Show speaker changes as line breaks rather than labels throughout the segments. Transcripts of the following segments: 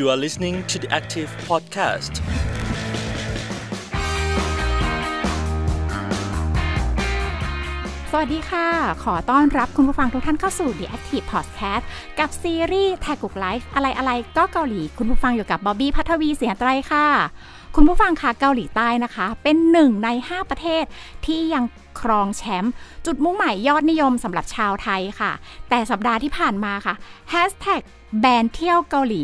You are listening to the Active Podcast.
สวัสดีค่ะ ขอต้อนรับคุณผู้ฟังทุกท่านเข้าสู่ The Active Podcast กับซีรีส์แท็กกุกไลฟ์อะไรอะไรก็เกาหลี คุณผู้ฟังอยู่กับบอบบี้พัทวี เสียไตรค่ะคุณผู้ฟังคะเกาหลีใต้นะคะ เป็นหนึ่งใน 5 ประเทศที่ยังครองแชมป์จุดมุ่งหมายยอดนิยมสำหรับชาวไทยค่ะ แต่สัปดาห์ที่ผ่านมาค่ะแฮชแท็กแบนเที่ยวเกาหลี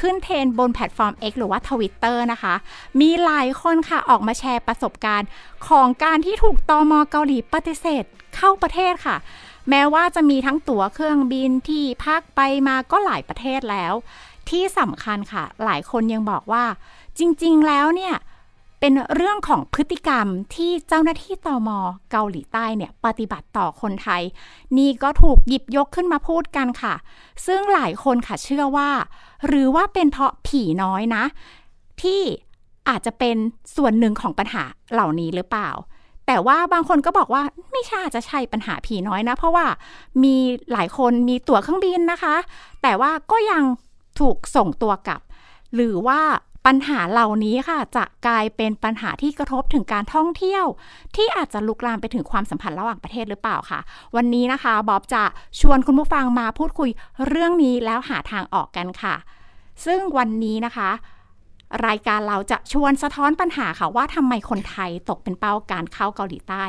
ขึ้นเทรนบนแพลตฟอร์ม X หรือว่า Twitter นะคะ มีหลายคนค่ะออกมาแชร์ประสบการณ์ ของการที่ถูกตอมอเกาหลีปฏิเสธเข้าประเทศค่ะ แม้ว่าจะมีทั้งตั๋วเครื่องบินที่พักไปมาก็หลายประเทศแล้ว ที่สำคัญค่ะ หลายคนยังบอกว่าจริงๆ แล้วเนี่ย เป็นเรื่องของพฤติกรรมที่เจ้าหน้าที่ตอมอเกาหลีใต้เนี่ยปฏิบัติต่อคนไทย นี่ก็ถูกหยิบยกขึ้นมาพูดกันค่ะ ซึ่งหลายคนค่ะเชื่อว่า หรือว่าเป็นเพราะผี น้อยนะ ที่อาจจะเป็นส่วนหนึ่งของปัญหาเหล่านี้หรือเปล่า แต่ว่าบางคนก็บอกว่าไม่ใช่อาจจะใช่ปัญหาผีน้อยนะ เพราะว่ามีหลายคนมีตั๋วเครื่องบินนะคะ แต่ว่าก็ยังถูกส่งตัวกลับ หรือว่าปัญหาเหล่านี้ค่ะจะกลายเป็นปัญหาที่กระทบถึงการท่องเที่ยว ที่อาจจะลุกลามไปถึงความสัมพันธ์ระหว่างประเทศหรือเปล่าค่ะ วันนี้นะคะบ๊อบจะชวนคุณผู้ฟังมาพูดคุยเรื่องนี้แล้วหาทางออกกันค่ะ ซึ่งวันนี้นะคะ รายการเราจะชวนสะท้อนปัญหาค่ะว่าทำไมคนไทยตกเป็นเป้าการเข้าเกาหลีใต้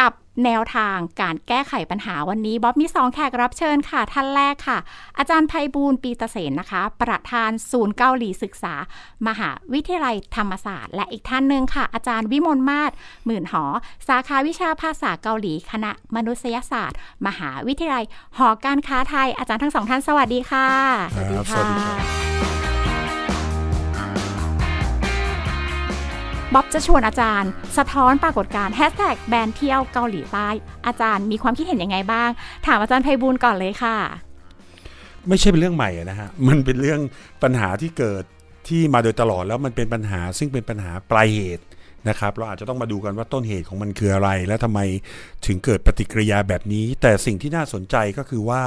กับแนวทางการแก้ไขปัญหาวันนี้ บ๊อบมีสองแขกรับเชิญค่ะ ท่านแรกค่ะ อาจารย์ภัยบูลปีเตเสนนะคะ ประธานศูนย์เกาหลีศึกษา มหาวิทยาลัยธรรมศาสตร์ และอีกท่านหนึ่งค่ะ อาจารย์วิมลมาศหมื่นหอ สาขาวิชาภาษาเกาหลีคณะมนุษยศาสตร์ มหาวิทยาลัย หอการค้าไทย อาจารย์ทั้งสองท่านสวัสดีค่ะสวัสดีค่ะบ๊อบจะชวนอาจารย์สะท้อนปรากฏการณ์แฮชแท็กแบนเที่ยวเกาหลีใต้ อาจารย์มีความคิดเห็นยังไงบ้าง ถามอาจารย์ไพบูลก่อนเลยค่ะ
ไม่ใช่เป็นเรื่องใหม่นะฮะ มันเป็นเรื่องปัญหาที่เกิดที่มาโดยตลอดแล้วมันเป็นปัญหา ซึ่งเป็นปัญหาปลายเหตุนะครับ เราอาจจะต้องมาดูกันว่าต้นเหตุของมันคืออะไร และทำไมถึงเกิดปฏิกิริยาแบบนี้ แต่สิ่งที่น่าสนใจก็คือว่า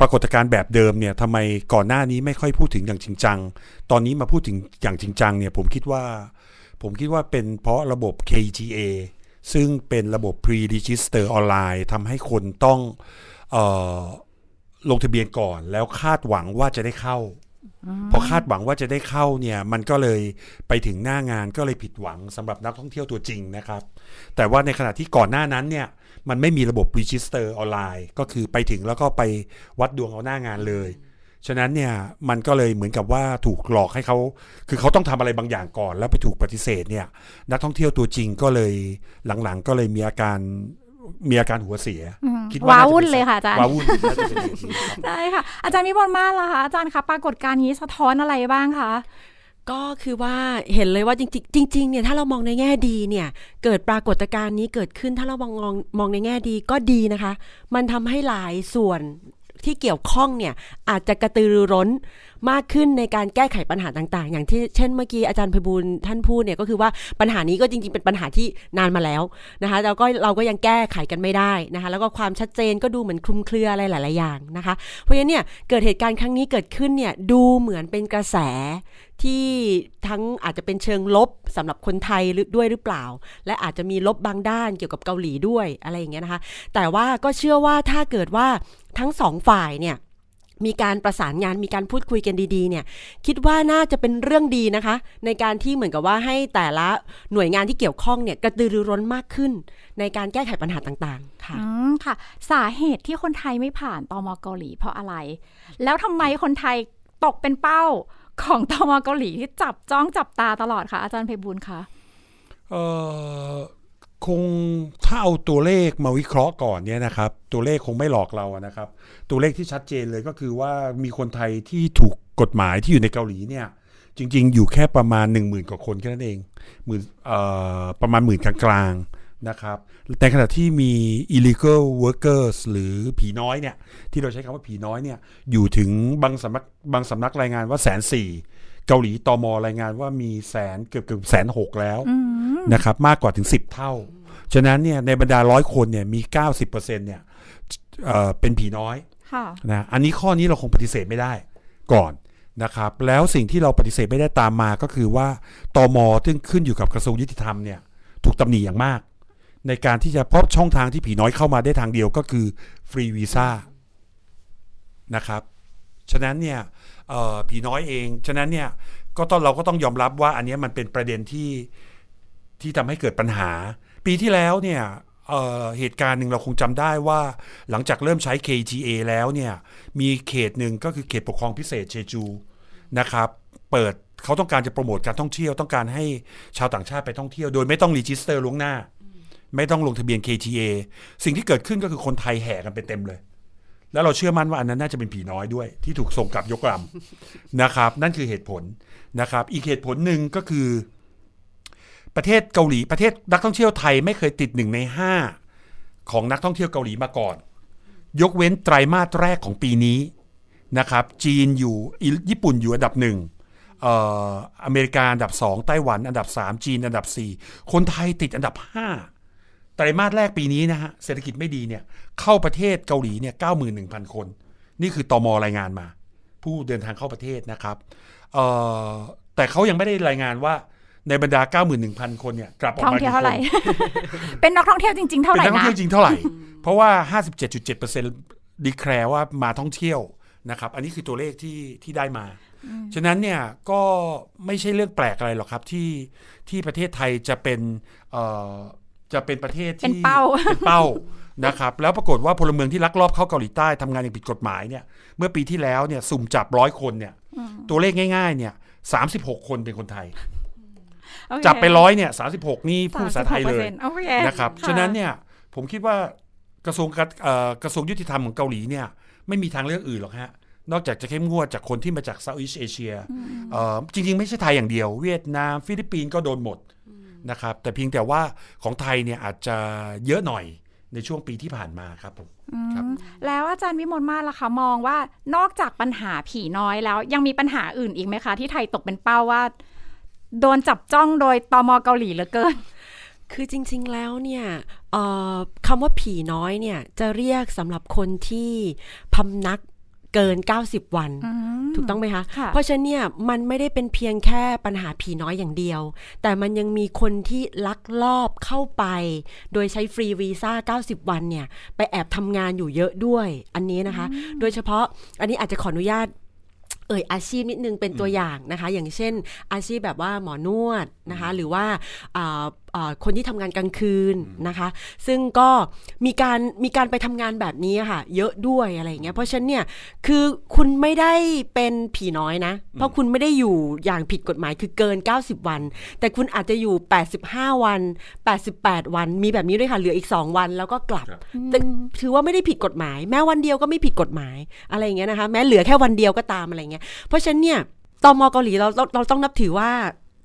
ปรากฏการณ์แบบเดิมเนี่ยทำไมก่อนหน้านี้ไม่ค่อยพูดถึงอย่างจริงจัง ตอนนี้มาพูดถึงอย่างจริงจังเนี่ย ผมคิดว่าผมคิดว่าเป็นเพราะระบบ KGA ซึ่งเป็นระบบ pre-register ออนไลน์ทำให้คนต้องออลงทะเบียนก่อนแล้วคาดหวังว่าจะได้เข้าอพอคาดหวังว่าจะได้เข้าเนี่ย มันก็เลยไปถึงหน้างานก็เลยผิดหวังสำหรับนักท่องเที่ยวตัวจริงนะครับ แต่ว่าในขณะที่ก่อนหน้านั้นเนี่ยมันไม่มีระบบ register ออนไลน์ก็คือไปถึงแล้วก็ไปวัดดวงเอาหน้างานเลยฉะนั้นเนี่ยมันก็เลยเหมือนกับว่าถูกหลอกให้เขาคือเขาต้องทำอะไรบางอย่างก่อนแล้วไปถูกปฏิเสธเนี่ย นักท่องเที่ยวตัวจริงก็เลย หลังๆก็เลยมีอาการมีอาการหัวเสีย คิดว่าว้าวุ่นเลยค่ะอาจารย์ว้าวุ่น
ใช่ค่ะอาจารย์มีบทมาแล้วคะอาจารย์คะปรากฏการณ์นี้สะท้อนอะไรบ้างคะ
ก็คือว่าเห็นเลยว่าจริงจริงเนี่ยถ้าเรามองในแง่ดีเนี่ย เกิดปรากฏการณ์นี้เกิดขึ้นถ้าเรามองมองในแง่ดีก็ดีนะคะ มันทำให้หลายส่วนที่เกี่ยวข้องเนี่ยอาจจะกระตือรือร้นมากขึ้นในการแก้ไขปัญหาต่างๆ อย่างที่เช่น เมื่อกี้อาจารย์พบูลท่านพูดเนี่ย ก็คือว่าปัญหานี้ก็จริงๆเป็นปัญหาที่นานมาแล้วนะคะแล้วก็เราก็ยังแก้ไขกันไม่ได้นะคะแล้วก็ความชัดเจนก็ดูเหมือนคลุมเครืออะไรหลายๆอย่างนะคะเพราะฉะนั้นเนี่ยเกิดเหตุการณ์ครั้งนี้เกิดขึ้นเนี่ยดูเหมือนเป็นกระแสที่ทั้งอาจจะเป็นเชิงลบ สำหรับคนไทยด้วยหรือเปล่า และอาจจะมีลบบางด้านเกี่ยวกับเกาหลีด้วยอะไรอย่างเงี้ยนะคะ แต่ว่าก็เชื่อว่าถ้าเกิดว่าทั้งสองฝ่ายเนี่ย มีการประสานงานมีการพูดคุยกันดี ๆ เนี่ย คิดว่าน่าจะเป็นเรื่องดีนะคะ ในการที่เหมือนกับว่าให้แต่ละหน่วยงานที่เกี่ยวข้องเนี่ยกระตือรือร้นมากขึ้น ในการแก้ไขปัญหาต่างๆ ค
่ะอืมค่ะสาเหตุที่คนไทยไม่ผ่านตอมเกาหลีเพราะอะไร แล้วทำไมคนไทยตกเป็นเป้าของตมเกาหลีที่จับจ้องจับตาตลอดคะ่ะ อาจารย์เพบูลคะ
เออคงถ้าเอาตัวเลขมาวิเคราะห์ก่อนเนี่ยนะครับ ตัวเลขคงไม่หลอกเราอะนะครับ ตัวเลขที่ชัดเจนเลยก็คือว่ามีคนไทยที่ถูกกฎหมายที่อยู่ในเกาหลีเนี่ย จริงๆอยู่แค่ประมาณ 1 0,000กว่าคน แค่นั้นเองหมื่นประมาณหมื่นกลางๆนะครับแต่ขณะที่มี illegal workers หรือผีน้อยเนี่ย ที่เราใช้คำว่าผีน้อยเนี่ย อยู่ถึงบางสำนักบางสำนักรายงานว่าแสนสี่เกาหลีตอมอรายงานว่ามีแสนเกือบเกือบแสนหกแล้วนะครับมากกว่าถึง 10 เท่า ฉะนั้นเนี่ยในบรรดาร้อยคนเนี่ยมี 90%เนี่ยเเป็นผีน้อยนะ อันนี้ข้อนี้เราคงปฏิเสธไม่ได้ก่อนนะครับ แล้วสิ่งที่เราปฏิเสธไม่ได้ตามมาก็คือว่าตอมอซึ่งขึ้นอยู่กับกระทรวงยุติธรรมเนี่ยถูกตำหนิอย่างมากในการที่จะพบช่องทางที่ผีน้อยเข้ามาได้ทางเดียวก็คือฟรีวีซ่านะครับฉะนั้นเนี่ยผีน้อยเอง ฉะนั้นเนี่ยก็ต้องเราก็ต้องยอมรับว่าอันนี้มันเป็นประเด็นที่ที่ทำให้เกิดปัญหา ปีที่แล้วเนี่ยเเหตุการณ์หนึ่งเราคงจำได้ว่า หลังจากเริ่มใช้ k t a แล้วเนี่ย มีเขตหนึ่งก็คือเขตปกครองพิเศษเชจูนะครับเปิดเขาต้องการจะโปรโมทการท่องเที่ยวต้องการให้ชาวต่างชาติไปท่องเที่ยวโดยไม่ต้องรีจิสเตอร์ล่วงหน้าไม่ต้องลงทะเบียน KTA สิ่งที่เกิดขึ้นก็คือคนไทยแห่กันไปเต็มเลย แล้วเราเชื่อมั่นว่าอันนั้นน่าจะเป็นผีน้อยด้วยที่ถูกส่งกลับยกลำนะครับ นั่นคือเหตุผลนะครับอีกเหตุผลหนึ่งก็คือ ประเทศเกาหลีประเทศนักท่องเที่ยวไทยไม่เคยติดหนึ่งในห้าของนักท่องเที่ยวเกาหลีมาก่อน ยกเว้นไตรมาสแรกของปีนี้นะครับ จีนอยู่ญี่ปุ่นอยู่อันดับหนึ่งอเมริกาอันดับสองไต้หวัน อันดับสามจีนอันดับสี่คนไทยติดอันดับห้าไตรมาสแรกปีนี้นะฮะเศรษฐกิจไม่ดีเนี่ย เข้าประเทศเกาหลีเนี่ยเก้าหมื่นหนึ่งพันคน นี่คือตอมอรายงานมา ผู้เดินทางเข้าประเทศนะครับ แต่เขายังไม่ได้รายงานว่าในบรรดา 91,000 คนเนี่ยกลับออกมาเท่าไหร่
เป็นนักท่องเที่ยวจริงๆเท่าไหร่นเป็นนักท่องเที่ยวจริงเท่าไหร่
เพราะว่า 57.7%ดีแคร์ว่ามาท่องเที่ยวนะครับ อันนี้คือตัวเลขที่ที่ได้มา ฉะนั้นเนี่ยก็ไม่ใช่เรื่องแปลกอะไรหรอกครับที่ที่ประเทศไทยจะเป็นจะเป็นประเทศ
ที่เป็นเป้าเป็น
เป้านะครับแล้วปรากฏว่าพลเมืองที่ลักลอบเข้าเกาหลีใต้ทำงานอย่างผิดกฎหมายเนี่ยเมื่อปีที่แล้วเนี่ยสุ่มจับร้อยคนเนี่ย ตัวเลขง่าย ๆ เนี่ยสาสิบหกคนเป็นคนไทย จับไปร้อยเนี่ยสาสิบหกนี่ผู้สาไทยเลยนะครับฉะนั้นเนี่ยผมคิดว่ากระทรวงกระทรวงยุติธรรมของเกาหลีเนี่ย ไม่มีทางเลือกอื่นหรอกฮะ นอกจากจะเข้มงวดจากคนที่มาจากเซาท์อีสเอเชียจริงๆ ไม่ใช่ไทยอย่างเดียวเวียดนามฟิลิปปินส์ก็โดนหมดนะครับแต่เพียงแต่ว่าของไทยเนี่ยอาจจะเยอะหน่อยในช่วงปีที่ผ่านมาครับผม
แล้วอาจารย์วิมลมาล่ะคะมองว่านอกจากปัญหาผีน้อยแล้ว ยังมีปัญหาอื่นอีกไหมคะ ที่ไทยตกเป็นเป้า ว่า
โดนจับจ้องโดยตอมอเกาหลีเหลือเกินคือจริง ๆแล้วเนี่ยคำว่าผีน้อยเนี่ย จะเรียกสำหรับคนที่พำนักเกิน 90 วัน ถูกต้องไหมคะคะเพราะฉะนั้นเนี่ย มันไม่ได้เป็นเพียงแค่ปัญหาผีน้อยอย่างเดียว แต่มันยังมีคนที่ลักลอบเข้าไป โดยใช้ฟรีวีซ่า 90 วันเนี่ย ไปแอบทำงานอยู่เยอะด้วย อันนี้นะคะ โดยเฉพาะ อันนี้อาจจะขออนุญาตเอ่ย อาชีพนิดนึงเป็นตัวอย่างนะคะอย่างเช่นอาชีพแบบว่าหมอนวดนะคะหรือว่าคนที่ทำงานกลางคืนนะคะซึ่งก็มีการมีการไปทำงานแบบนี้ค่ะเยอะด้วยอะไรเงี้ยเพราะฉะนั้นเนี่ยคือคุณไม่ได้เป็นผีน้อยนะเพราะคุณไม่ได้อยู่อย่างผิดกฎหมายคือเกิน 90 วัน แต่คุณอาจจะอยู่ 85 วัน 88 วันมีแบบนี้ด้วยค่ะเหลืออีก 2 วันแล้วก็กลับถือว่าไม่ได้ผิดกฎหมาย แม้วันเดียวก็ไม่ผิดกฎหมายอะไรเงี้ยนะคะแม้เหลือแค่วันเดียวก็ตามอะไรเงี้ยงี้ยเพราะฉะนั้นเนี่ยตอมอเกาหลีเราเราเราต้องนับถือว่า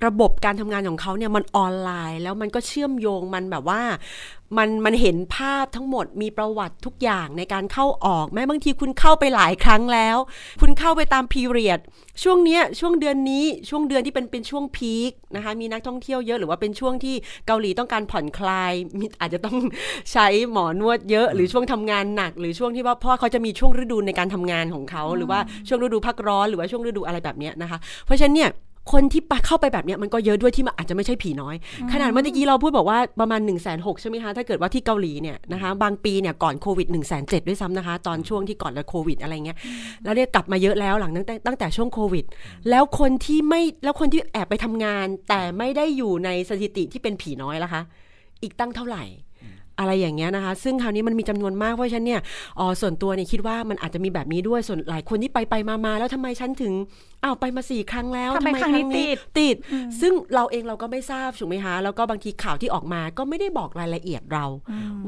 ระบบการทำงานของเขาเนี่ย มันออนไลน์แล้วมันก็เชื่อมโยงมันแบบว่า มันมันเห็นภาพทั้งหมดมีประวัติทุกอย่างในการเข้าออกแม้บางทีคุณเข้าไปหลายครั้งแล้ว คุณเข้าไปตามพีเรียดช่วงเนี้ยช่วงเดือนนี้ช่วงเดือนที่เป็นเป็นช่วงพีคนะคะมีนักท่องเที่ยวเยอะหรือว่าเป็นช่วงที่เกาหลีต้องการผ่อนคลายอาจจะต้องใช้หมอนวดเยอะ หรือช่วงทำงานหนักหรือช่วงที่ว่าพ่อเขาจะมีช่วงฤดูในการทำงานของเขาหรือว่าช่วงฤดูพักร้อน หรือว่าช่วงฤดูอะไรแบบเนี้ยนะคะเพราะฉะนั้นเนี่ยคนที่ปเข้าไปแบบนี้มันก็เยอะด้วยที่อาจจะไม่ใช่ผีน้อย ขนาดเมื่อกี้เราพูดบอกว่าประมาณ1นึ่งแสนหใช่ไหมคะ ถ้าเกิดว่าที่เกาหลีเนี่ยนะคะบางปีเนี่ยก่อนโควิด1นึ่งแสนเด้วยซ้ำนะคะตอนช่วงที่ก่อนโควิดอะไรเงี้ยแล้วเนี่ยกลับมาเยอะแล้วหลังตั้งแต่ตั้งแต่ช่วงโควิดแล้วคนที่ไม่แล้วคนที่แอบไปทำงาน แต่ไม่ได้อยู่ในสถิติที่เป็นผีน้อยล่ะคะ อีกตั้งเท่าไหร่อะไรอย่างเงี้ยนะคะ ซึ่งคราวนี้มันมีจำนวนมากเพราะฉันเนี่ยอ๋อส่วนตัวเนี่ยคิดว่ามันอาจจะมีแบบนี้ด้วย ส่วนหลายคนที่ไปไปมามาแล้วทำไมฉันถึงอ้าวไปมาสี่ครั้งแล้วทำไมครั้งนี้ติด ติด ซึ่งเราเองเราก็ไม่ทราบ ถูกไหมคะแล้วก็บางทีข่าวที่ออกมา ก็ไม่ได้บอกรายละเอียดเรา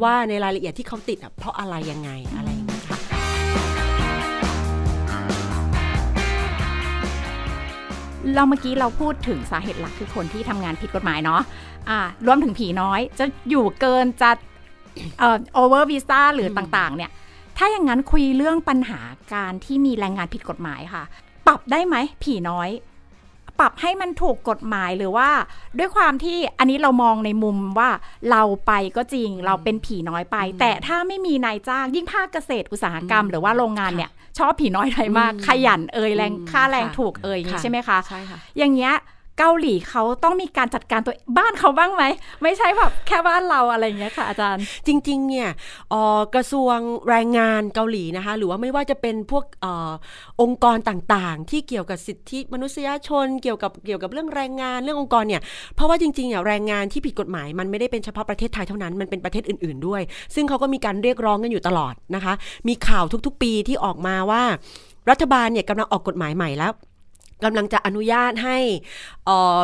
ว่าในรายละเอียดที่เขาติดอ่ะ เพราะอะไรยังไง อะไรเคะราเมื่อกี้เราพูดถึ
งสาเหตุหลักคือคนที่ทำงานผิดกฎหมายเนาะะรวมถึงผีน้อย จะอยู่เกินจะ่โอเวอร์วีซ่าหรือต่าง ๆ เนี่ย ถ้าอย่างนั้นคุยเรื่องปัญหาการที่มีแรงงานผิดกฎหมายค่ะ ปรับได้ไหมผีน้อย ปรับให้มันถูกกฎหมายหรือว่า ด้วยความที่อันนี้เรามองในมุมว่าเราไปก็จริงเราเป็นผีน้อยไป แต่ถ้าไม่มีนายจ้าง ยิ่งภาคเกษตรอุตสาหกรรม หรือว่าโรงงานเนี่ย ชอบผีน้อยไทยมาก ขยันเอ่ยแรงค่าแรงถูกเอ่ยอย่างนี้ใช่ไหมคะใช่ค่ะอย่างเงี้ย
เกาหลีเขาต้องมีการจัดการตัวบ้านเขาบ้างไหมไม่ใช่แบบแค่บ้านเราอะไรอย่างเงี้ยค่ะอาจารย์จริงๆ เนี่ยกระทรวงแรงงานเกาหลีนะคะ หรือว่าไม่ว่าจะเป็นพวกอองค์กรต่างๆ ที่เกี่ยวกับสิทธิมนุษยชนเกี่ยวกับเกี่ยวกับเรื่องแรงงานเรื่ององค์กรเนี่ยเพราะว่าจริงๆอ่ะแรงงานที่ผิดกฎหมาย มันไม่ได้เป็นเฉพาะประเทศไทยเท่านั้นมันเป็นประเทศอื่น ๆด้วย ซึ่งเขาก็มีการเรียกร้องกันอยู่ตลอดนะคะมีข่าวทุกๆปีที่ออกมาว่ารัฐบาลเนี่ยกำลังออกกฎหมายใหม่แล้วกำลังจะอนุญาตให้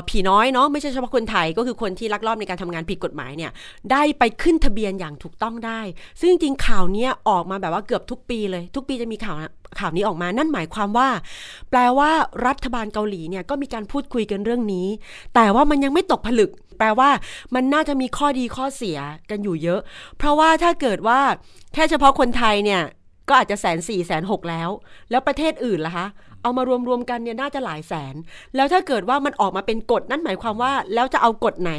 ผีน้อยเนาะไม่ใช่เฉพาะคนไทยก็คือคนที่ลักลอบในการทำงานผิดกฎหมายเนี่ยได้ไปขึ้นทะเบียนอย่างถูกต้องได้ ซึ่งจริงข่าวนี้ออกมาแบบว่าเกือบทุกปีเลยทุกปีจะมีข่าวข่าวนี้ออกมา นั่นหมายความว่า แปลว่ารัฐบาลเกาหลีเนี่ยก็มีการพูดคุยกันเรื่องนี้ แต่ว่ามันยังไม่ตกผลึก แปลว่ามันน่าจะมีข้อดีข้อเสียกันอยู่เยอะ เพราะว่าถ้าเกิดว่าแค่เฉพาะคนไทยเนี่ยก็อาจจะแสนสี่แสนหกแล้ว แล้วประเทศอื่นล่ะคะเอามารวมรวมกันเนี่ยน่าจะหลายแสน แล้วถ้าเกิดว่ามันออกมาเป็นกฎนั่นหมายความว่าแล้วจะเอากฎไหน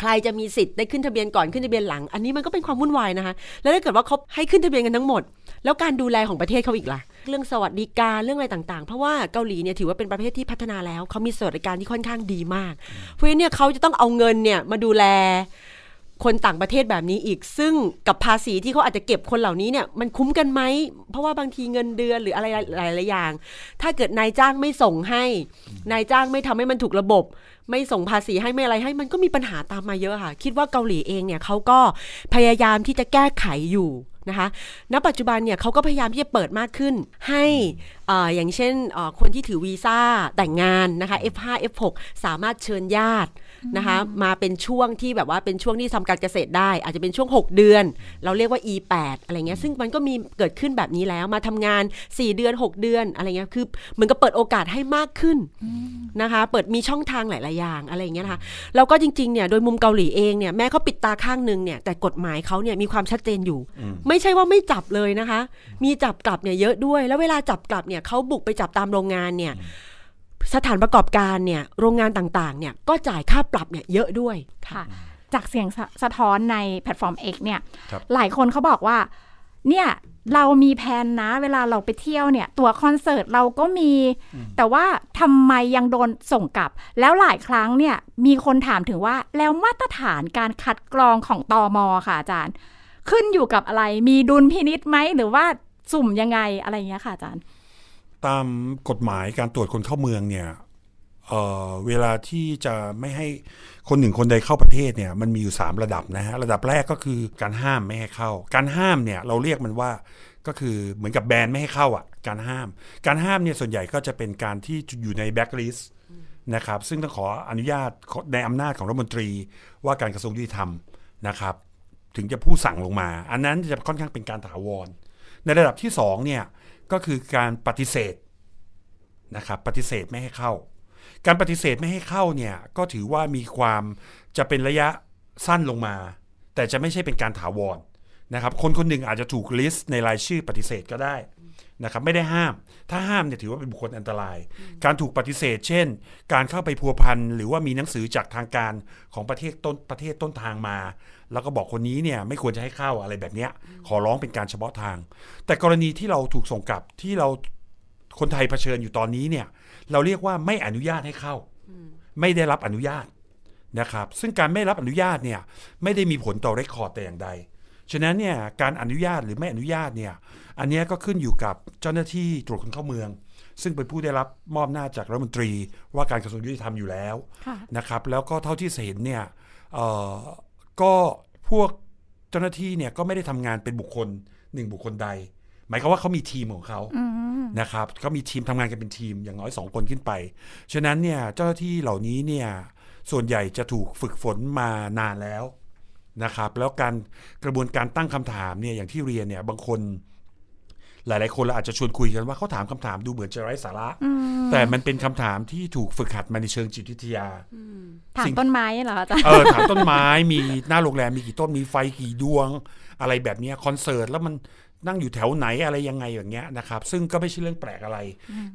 ใครจะมีสิทธิ์ได้ขึ้นทะเบียนก่อนขึ้นทะเบียนหลัง อันนี้มันก็เป็นความวุ่นวายนะคะ แล้วถ้าเกิดว่าเขาให้ขึ้นทะเบียนกันทั้งหมด แล้วการดูแลของประเทศเขาอีกล่ะ เรื่องสวัสดิการเรื่องอะไรต่างๆ เพราะว่าเกาหลีเนี่ยถือว่าเป็นประเทศที่พัฒนาแล้ว เขามีสวัสดิการที่ค่อนข้างดีมาก เพราะฉะนั้นเนี่ยเขาจะต้องเอาเงินเนี่ยมาดูแลคนต่างประเทศแบบนี้อีกซึ่งกับภาษีที่เขาอาจจะเก็บคนเหล่านี้เนี่ยมันคุ้มกันไหม เพราะว่าบางทีเงินเดือนหรืออะไรหลายๆอย่าง ถ้าเกิดนายจ้างไม่ส่งให้ นายจ้างไม่ทำให้มันถูกระบบ ไม่ส่งภาษีให้ไม่อะไร ให้มันก็มีปัญหาตามมาเยอะค่ะคิดว่าเกาหลีเองเนี่ยเขาก็พยายามที่จะแก้ไขอยู่นะคะณปัจจุบันเนี่ยเขาก็พยายามที่จะเปิดมากขึ้นให้ออย่างเช่นคนที่ถือวีซ่าแต่งงานนะคะ F5 F6 สามารถเชิญญาตินะคะมาเป็นช่วงที่แบบว่าเป็นช่วงที่ทำการเกษตรได้ อาจจะเป็นช่วง 6 เดือน เราเรียกว่า E8 อะไรเงี้ยซึ่งมันก็มีเกิดขึ้นแบบนี้แล้วมาทำงาน 4 เดือน 6 เดือนอะไรเงี้ยคือเหมือนกับเปิดโอกาสให้มากขึ้นนะคะ เปิดมีช่องทางหลายๆ อย่างอะไรเงี้ยนะคะแล้วก็จริงๆเนี่ยโดยมุมเกาหลีเองเนี่ยแม้เขาปิดตาข้างนึงเนี่ยแต่กฎหมายเขาเนี่ยมีความชัดเจนอยู่ ไม่ใช่ว่าไม่จับเลยนะคะ มีจับกลับเนี่ยเยอะด้วยแล้วเวลาจับกลับเนี่ยเขาบุกไปจับตามโรงงานเนี่ยสถานประกอบการเนี่ยโรงงานต่างๆเนี่ยก็จ่ายค่าปรับเนี่ยเยอะด้วย
ค่ะ จากเสียงสสะท้อนในแพลตฟอร์ม X เนี่ย หลายคนเขาบอกว่าเนี่ยเรามีแผนนะเวลาเราไปเที่ยวเนี่ย ตัวคอนเสิร์ตเราก็มีแต่ว่าทำไมยังโดนส่งกลับ แล้วหลายครั้งเนี่ยมีคนถามถึงว่าแล้วมาตรฐานการคัดกรองของตอมอค่ะอาจารย์ขึ้นอยู่กับอะไร มีดุลพินิษไหม หรือว่าสุ่มยังไงอะไรเงี้ยค่ะอาจารย์
ตามกฎหมายการตรวจคนเข้าเมืองเนี่ยเเวลาที่จะไม่ให้คนหนึ่งคนใดเข้าประเทศเนี่ย มันมีอยู่3ระดับนะฮะ ระดับแรกก็คือการห้าม ไม่ให้เข้า การห้ามเนี่ยเราเรียกมันว่าก็คือเหมือนกับแบนไม่ให้เข้าอ่ะ การห้าม การห้ามเนี่ยส่วนใหญ่ก็จะเป็นการที่อยู่ในแบ็กลิสต์นะครับ ซึ่งต้องขออนุญาตในอำนาจของรัฐมนตรีว่าการกระทรวงยุติธรรมนะครับ ถึงจะผู้สั่งลงมา อันนั้นจะค่อนข้างเป็นการถาวร ในระดับที่ 2 เนี่ยก็คือการปฏิเสธนะครับปฏิเสธไม่ให้เข้า การปฏิเสธไม่ให้เข้าเนี่ยก็ถือว่ามีความจะเป็นระยะสั้นลงมา แต่จะไม่ใช่เป็นการถาวรนะครับคนคนหนึ่งอาจจะถูกลิสต์ในรายชื่อปฏิเสธก็ได้นะครับไม่ได้ห้ามถ้าห้ามเนี่ยถือว่าเป็นบุคคลอันตราย การถูกปฏิเสธ เช่น การเข้าไปพัวพันหรือว่ามีหนังสือจากทางการของประเทศต้นประเทศต้นทางมา แล้วก็บอกคนนี้เนี่ยไม่ควรจะให้เข้าอะไรแบบนี้ขอร้องเป็นการเฉพาะทาง แต่กรณีที่เราถูกส่งกลับที่เราคนไทยเผชิญอยู่ตอนนี้เนี่ยเราเรียกว่าไม่อนุญาตให้เข้า ไม่ได้รับอนุญาตนะครับซึ่งการไม่รับอนุญาตเนี่ยไม่ได้มีผลต่อเรคคอร์ดแต่อย่างใดฉะนั้นเนี่ยการอนุญาตหรือไม่อนุญาตเนี่ยอันนี้ก็ขึ้นอยู่กับเจ้าหน้าที่ตรวจคนเข้าเมือง ซึ่งเป็นผู้ได้รับมอบหน้าจากรัฐมนตรีว่าการกระทรวงยุติธรรมอยู่แล้วนะครับ แล้วก็เท่าที่เห็นเนี่ยก็พวกเจ้าหน้าที่เนี่ยก็ไม่ได้ทำงานเป็นบุคคลหนึ่งบุคคลใด หมายความว่าเขามีทีมของเขานะครับเขามีทีมทำงานกันเป็นทีมอย่างน้อยสองคนขึ้นไป ฉะนั้นเนี่ยเจ้าหน้าที่เหล่านี้เนี่ยส่วนใหญ่จะถูกฝึกฝนมานานแล้วนะครับ แล้วการกระบวนการตั้งคำถามเนี่ยอย่างที่เรียนเนี่ยบางคนหลาย ๆ คนเราอาจจะชวนคุยกันว่าเขาถามคำถามดูเหมือนจะไร้สาระ แต่มันเป็นคำถามที่ถูกฝึกหัดมาในเชิงจิตวิทยา
ถามต้นไม้เหรออาจารย์เออถามต้
นไม้มีหน้าโรงแรม มีกี่ต้นมีไฟกี่ดวง อะไรแบบนี้คอนเสิร์ตแล้วมันนั่งอยู่แถวไหนอะไรยังไงอย่างเงี้ยนะครับ ซึ่งก็ไม่ใช่เรื่องแปลกอะไร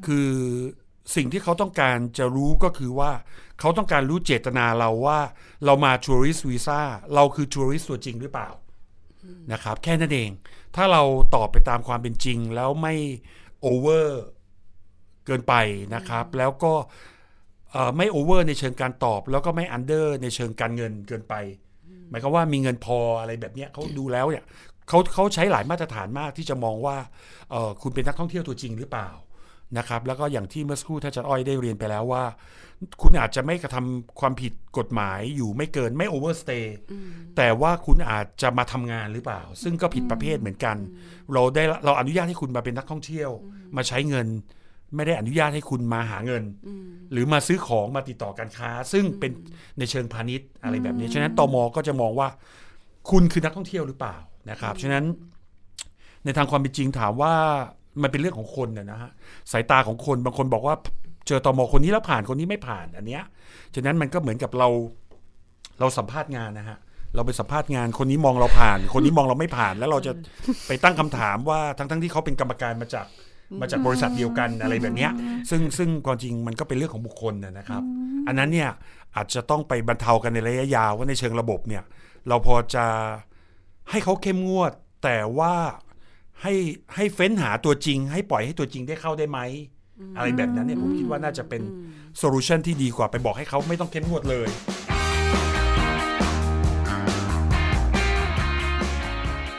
คือสิ่งที่เขาต้องการจะรู้ก็คือว่าเขาต้องการรู้เจตนาเราว่า เรามาทัวริสตวีซ่าเราคือทัวริสตัวจริงหรือเปล่านะครับแค่นั้นเองถ้าเราตอบไปตามความเป็นจริง แล้วไม่โอเวอร์เกินไปนะครับแล้วก็ไม่โอเวอร์ในเชิงการตอบ แล้วก็ไม่อันเดอร์ในเชิงการเงินเกินไป หมายความว่ามีเงินพออะไรแบบเนี้ยเขาดูแล้วเนี่ยเขาเขาใช้หลายมาตรฐานมากที่จะมองว่าคุณเป็นนักท่องเที่ยวตัวจริงหรือเปล่านะครับ แล้วก็อย่างที่เมื่อสักครู่ท่านอาจารย์อ้อยได้เรียนไปแล้วว่า คุณอาจจะไม่กระทำความผิดกฎหมาย อยู่ไม่เกินไม่โอเวอร์สเตย์แต่ว่าคุณอาจจะมาทำงานหรือเปล่า ซึ่งก็ผิดประเภทเหมือนกัน เราได้เราอนุญาตให้คุณมาเป็นนักท่องเที่ยว มาใช้เงิน ไม่ได้อนุญาตให้คุณมาหาเงิน หรือมาซื้อของมาติดต่อการค้า ซึ่งเป็นในเชิงพาณิชย์อะไรแบบนี้ฉะนั้นตมก็จะมองว่า คุณคือนักท่องเที่ยวหรือเปล่านะครับฉะนั้นในทางความเป็นจริงถามว่ามันเป็นเรื่องของคนนะฮะสายตาของคนบางคนบอกว่าเจอตอมอคนนี้แล้วผ่านคนนี้ไม่ผ่าน อันเนี้ยฉะนั้นมันก็เหมือนกับเราเราสัมภาษณ์งานนะฮะเราไปสัมภาษณ์งาน คนนี้มองเราผ่าน คนนี้มองเราไม่ผ่าน แล้วเราจะไปตั้งคำถามว่าทั้งๆทที่เขาเป็นกรรมการมาจากมาจากบริษัทเดียวกันอะไรแบบนี้ซึ่งซึ่งความจริงมันก็เป็นเรื่องของบุคคลนะครับ อันนั้นเนี่ย อาจจะต้องไปบรรเทากันในระยะยาวว่าในเชิงระบบเนี่ย เราพอจะให้เขาเข้มงวด แต่ว่าให้ให้เฟ้นหาตัวจริง ให้ปล่อยให้ตัวจริงได้เข้าได้ไหม อะไรแบบนั้นเนี่ยผมคิดว่าน่าจะเป็นโซลูชันที่ดีกว่าไปบอกให้เขาไม่ต้องเข้มงวดเลย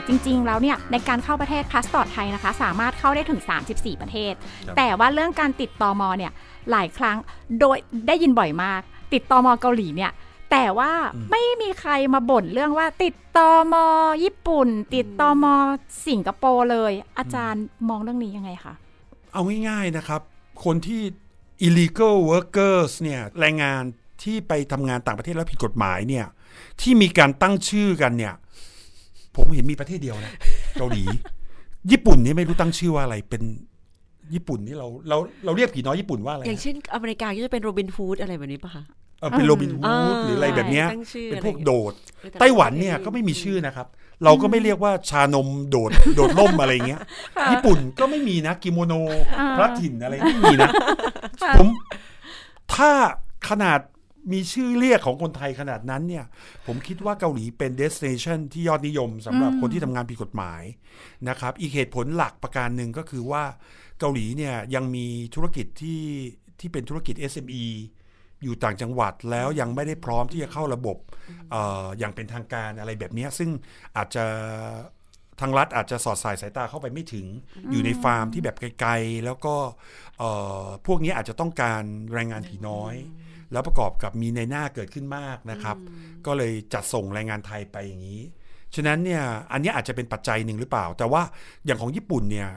จริง ๆ แล้วเนี่ยในการเข้าประเทศพาสปอร์ตไทยนะคะสามารถเข้าได้ถึง 34 ประเทศ แต่ว่าเรื่องการติดตอมอเนี่ยหลายครั้งโดยได้ยินบ่อยมาก ติดตอมอเกาหลีเนี่ยแต่ว่าไม่มีใครมาบ่นเรื่องว่า ติดตอมอญี่ปุ่น ติดตอมอสิงคโปร์เลย อาจารย์มองเรื่องนี้ยังไงคะ
เอาง่ายๆนะครับ คนที่ illegal workers เนี่ยแรงงานที่ไปทำงานต่างประเทศแล้วผิดกฎหมายเนี่ยที่มีการตั้งชื่อกันเนี่ยผมเห็นมีประเทศเดียวนะเกาหลีญี่ปุ่นนี่ไม่รู้ตั้งชื่อว่าอะไรเป็นญี่ปุ่นนี่เราเราเราเรียกผีน้อยญี่ปุ่นว่าอะไรอย่างเช
่นอเมริกาก็จะเป็นโรบินฟูดอะไรแบบนี้ปะคะเป็นโรบินฮูดหรืออะไรแบบเนี้ยเป็นพวกโดด ไต้ห
วันเนี่ยก็ไม่มีชื่อนะครับ เราก็ไม่เรียกว่าชานมโดด โดดล่มอะไรเงี้ยญี่ปุ่นก็ไม่มีนะ กิโมโนพระถิ่นอะไรไม่มีนะ ผม ถ้าขนาดมีชื่อเรียกของคนไทยขนาดนั้นเนี่ย ผมคิดว่าเกาหลีเป็นเดสตเนชันที่ยอดนิยมสำหรับคนที่ทำงานผิดกฎหมายนะครับอีกเหตุผลหลักประการหนึ่งก็คือว่าเกาหลีเนี่ยยังมีธุรกิจที่ที่เป็นธุรกิจ SME อยู่ต่างจังหวัดแล้วยังไม่ได้พร้อมที่จะเข้าระบบอย่างเป็นทางการอะไรแบบนี้ซึ่งอาจจะทางรัฐอาจจะสอดสายสายตาเข้าไปไม่ถึง อยู่ในฟาร์มที่แบบไกลๆ แล้วก็พวกนี้อาจจะต้องการแรงงานผีน้อย แล้วประกอบกับมีในหน้าเกิดขึ้นมากนะครับ ก็เลยจัดส่งแรงงานไทยไปอย่างนี้ฉะนั้นเนี่ยอันนี้อาจจะเป็นปัจจัยหนึ่งหรือเปล่า แต่ว่าอย่างของญี่ปุ่นเนี่ย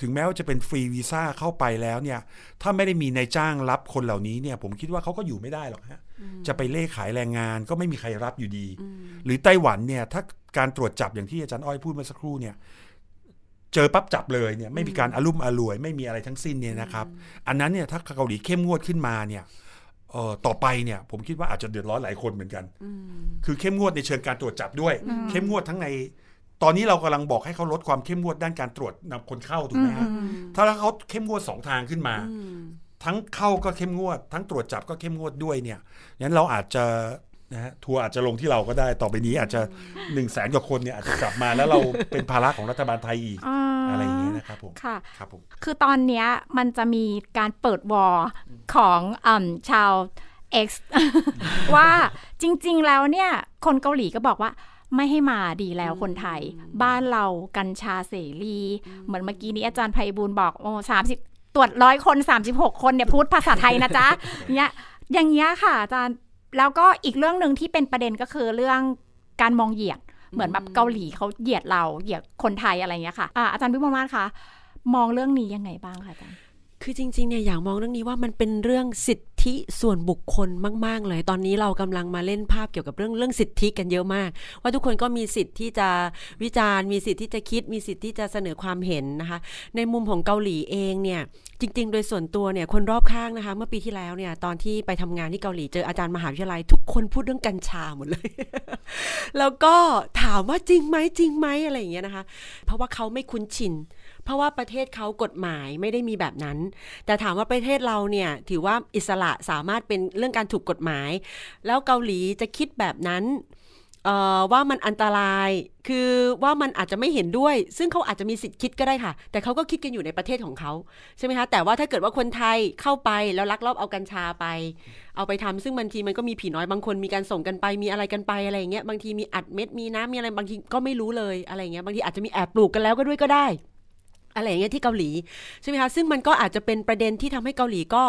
ถึงแม้ว่าจะเป็นฟรีวีซ่าเข้าไปแล้วเนี่ย ถ้าไม่ได้มีนายจ้างรับคนเหล่านี้เนี่ยผมคิดว่าเขาก็อยู่ไม่ได้หรอกฮะจะไปเล่ขายแรงงานก็ไม่มีใครรับอยู่ดี หรือไต้หวันเนี่ยถ้าการตรวจจับอย่างที่อาจารย์อ้อยพูดเมื่อสักครู่เนี่ยเจอปั๊บจับเลยเนี่ยไม่มีการอารุ่มอรวยไม่มีอะไรทั้งสิ้นเนี่ยนะครับ อันนั้นเนี่ยถ้าเกาหลีเข้มงวดขึ้นมาเนี่ยต่อไปเนี่ย ผมคิดว่าอาจจะเดือดร้อนหลายคนเหมือนกัน คือเข้มงวดในเชิงการตรวจจับด้วย เข้มงวดทั้งในตอนนี้เรากำลังบอกให้เขาลดความเข้มงวดด้านการตรวจนำคนเข้าถูกไหมฮะถ้าเขาเข้มงวดสองทางขึ้นมาทั้งเข้าก็เข้มงวดทั้งตรวจจับก็เข้มงวดด้วยเนี่ยงั้นเราอาจจะนะฮะทัวร์อาจจะลงที่เราก็ได้ต่อไปนี้อาจจะหนึ่งแสนกว่าคนเนี่ยอาจจะกลับมาแล้วเราเป็นภาระของรัฐบาลไทยอีกอะไรอย่างนี้นะครับผมค่ะครับผม
คือตอนเนี้ยมันจะมีการเปิดวอร์ของอชาว X ว่าจริงๆ แล้วเนี่ยคนเกาหลีก็บอกว่าไม่ให้มาดีแล้วคนไทยบ้านเรากัญชาเสรีเหมือนเมื่อกี้นี้อาจารย์ภัยบูลบอกโอ้สามสิบตรวจร้อยคน 36 คนเนี่ยพูดภาษาไทยนะจ๊ะเนี่ยอย่างเงี้ยค่ะ อาจารย์ แล้วก็อีกเรื่องหนึ่งที่เป็นประเด็นก็คือเรื่องการมองเหยียดเหมือนแบบเกาหลีเขาเหยียดเราเหยียดคนไทยอะไรเงี้ยค่ะอาอาจารย์พิมพ์มาศคะมองเรื่องนี้ยังไงบ้างคะอาจารย์
คือจริงๆเนี่ยอยากมองเรื่องนี้ว่ามันเป็นเรื่องสิทิส่วนบุคคลมาก ๆเลย ตอนนี้เรากำลังมาเล่นภาพเกี่ยวกับเรื่องเรื่องสิทธิกันเยอะมาก ว่าทุกคนก็มีสิทธิ์ที่จะวิจารณ์มีสิทธิ์ที่จะคิดมีสิทธิ์ที่จะเสนอความเห็นนะคะ ในมุมของเกาหลีเองเนี่ยจริง ๆ โดยส่วนตัวเนี่ยคนรอบข้างนะคะ เมื่อปีที่แล้วเนี่ยตอนที่ไปทำงานที่เกาหลีเจออาจารย์มหาวิทยาลัยทุกคนพูดเรื่องกัญชาหมดเลย แล้วก็ถามว่าจริงไหมจริงไหมอะไรอย่างเงี้ยนะคะ เพราะว่าเขาไม่คุ้นชินเพราะว่าประเทศเขากฎหมายไม่ได้มีแบบนั้น แต่ถามว่าประเทศเราเนี่ยถือว่าอิสระสามารถเป็นเรื่องการถูกกฎหมาย แล้วเกาหลีจะคิดแบบนั้นว่ามันอันตราย คือว่ามันอาจจะไม่เห็นด้วย ซึ่งเขาอาจจะมีสิทธิ์คิดก็ได้ค่ะ แต่เขาก็คิดกันอยู่ในประเทศของเขาใช่ไหมคะ แต่ว่าถ้าเกิดว่าคนไทยเข้าไปแล้วลักลอบเอากัญชาไป เอาไปทำ ซึ่งบางทีมันก็มีผีน้อยบางคนมีการส่งกันไป มีอะไรกันไปอะไรเงี้ย บางทีมีอัดเม็ด มีน้ำมีอะไรบางทีก็ไม่รู้เลยอะไรเงี้ย บางทีอาจจะมีแอบปลูกกันแล้วก็ด้วยก็ได้อะไรอย่างเงี้ยที่เกาหลีใช่ไหมคะซึ่งมันก็อาจจะเป็นประเด็นที่ทำให้เกาหลีก็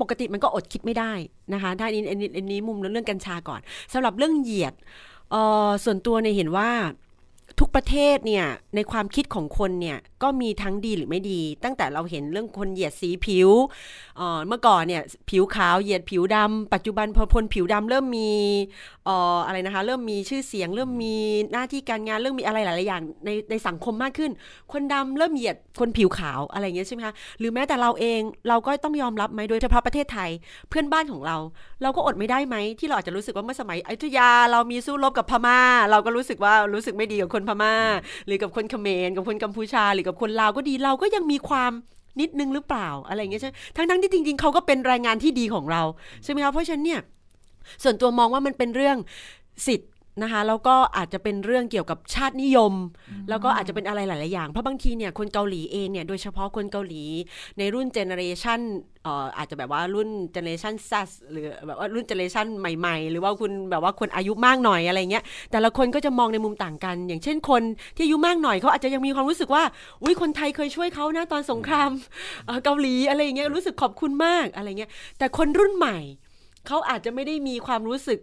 ปกติมันก็อดคิดไม่ได้นะคะถ้าอันนี้อันนี้มุมเรื่องกัญชาก่อน สำหรับเรื่องเหยียดส่วนตัวเนี่ยเห็นว่าทุกประเทศเนี่ย ในความคิดของคนเนี่ย ก็มีทั้งดีหรือไม่ดี ตั้งแต่เราเห็นเรื่องคนเหยียดสีผิวเมื่อก่อนเนี่ย ผิวขาวเหยียดผิวดำ ปัจจุบันพอคนผิวดำเริ่มมีอออะไรนะคะเริ่มมีชื่อเสียงเริ่มมีหน้าที่การงาน เริ่มมีอะไรหลาย ๆ อย่างในในสังคมมากขึ้น คนดำเริ่มเหยียดคนผิวขาวอะไรเงี้ยใช่ไหมคะหรือแม้แต่เราเองเราก็ต้องยอมรับไหมโดยเฉพาะประเทศไทยเพื่อนบ้านของเรา เราก็อดไม่ได้ไหมที่เราอาจจะรู้สึกว่าเมื่อสมัยอยุธยาเรามีสู้รบกับพมา่า เราก็รู้สึกว่ารู้สึกไม่ดีกับคนพมา่าหรือกับคนเขมรกับคนกัมพูชา หรือกับคนลาวก็ดีเราก็ยังมีความนิดนึงหรือเปล่าอะไรเงี้ยใช่ทั้งทั้งที่จริงๆเขาก็เป็นแรงงานที่ดีของเรา ใช่ไหมคะเพราะฉะนั้นเนี่ย ส่วนตัวมองว่ามันเป็นเรื่องสิทธินะคะ แล้วก็อาจจะเป็นเรื่องเกี่ยวกับชาตินิยม แล้วก็อาจจะเป็นอะไรหลาย ๆ อย่าง เพราะบางทีเนี่ยคนเกาหลีเองเนี่ยโดยเฉพาะคนเกาหลี ในรุ่นเจเนอเรชันออาจจะแบบว่ารุ่นเจเนอเรชันซัสหรือแบบว่ารุ่นเจเนอเรชันใหม่ ๆ หรือว่าคุณแบบว่าคนอายุมากหน่อยอะไรเงี้ยแต่ละคนก็จะมองในมุมต่างกัน อย่างเช่นคนที่อายุมากหน่อย เขาอาจจะยังมีความรู้สึกว่าอุ้ยคนไทยเคยช่วยเขานะตอนสงครามเกาหลีอะไรเงี้ยรู้สึกขอบคุณมากอะไรเงี้ยแต่คนรุ่นใหม่เขาอาจจะไม่ได้มีความรู้สึก